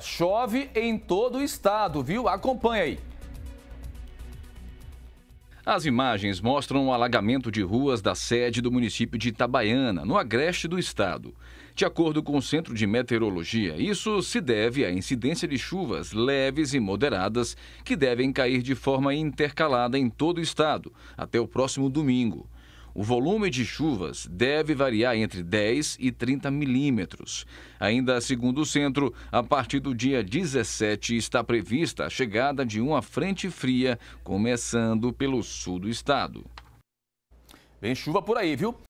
Chove em todo o estado, viu? Acompanha aí. As imagens mostram o alagamento de ruas da sede do município de Itabaiana, no agreste do estado. De acordo com o Centro de Meteorologia, isso se deve à incidência de chuvas leves e moderadas que devem cair de forma intercalada em todo o estado até o próximo domingo. O volume de chuvas deve variar entre 10 e 30 milímetros. Ainda segundo o centro, a partir do dia 17 está prevista a chegada de uma frente fria, começando pelo sul do estado. Vem chuva por aí, viu?